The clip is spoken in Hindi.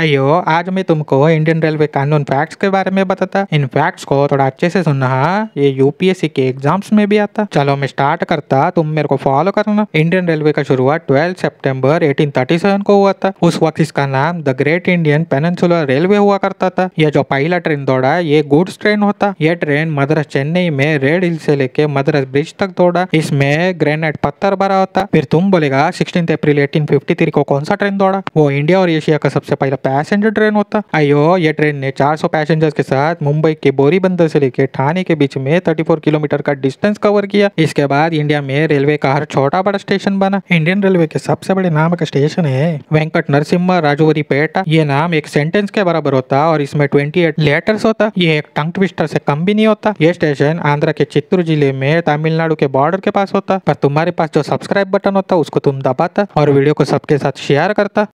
अयो आज मैं तुमको इंडियन रेलवे कानून फैक्ट्स के बारे में बताता इन फैक्ट्स को थोड़ा अच्छे से सुनना हाँ? ये यूपीएससी के एग्जाम्स में भी आता चलो मैं स्टार्ट करता तुम मेरे को फॉलो करना इंडियन रेलवे का शुरुआत ट्वेल्व सितंबर 1837 को हुआ था उस वक्त इसका नाम the Great Indian Peninsular Railway हुआ करता था यह जो पहला ट्रेन दौड़ा ये गुड्स ट्रेन होता यह ट्रेन मद्रास चेन्नई में रेड हिल से लेके मद्रास ब्रिज तक दौड़ा इसमें ग्रेनाइट पत्थर भरा होता फिर तुम बोलेगा सिक्सटीन अप्रैल एटीन को कौन सा ट्रेन दौड़ा वो इंडिया और एशिया का सबसे पहला पैसेंजर ट्रेन होता अयो ये ट्रेन ने 400 पैसेंजर्स के साथ मुंबई के बोरीबंदर से लेकर ठाणे के बीच में 34 किलोमीटर का डिस्टेंस कवर किया इसके बाद इंडिया में रेलवे का हर छोटा बड़ा स्टेशन बना इंडियन रेलवे के सबसे बड़े नाम का स्टेशन है वेंकट नरसिम्हा राजोवरी पेटा ये नाम एक सेंटेंस के बराबर होता और इसमें ट्वेंटी एट लेटर्स होता ये एक टंग ट्विस्टर से कम भी नहीं होता ये स्टेशन आंध्र के चित्तूर जिले में तमिलनाडु के बॉर्डर के पास होता पर तुम्हारे पास जो सब्सक्राइब बटन होता उसको तुम दबाता और वीडियो को सबके साथ शेयर करता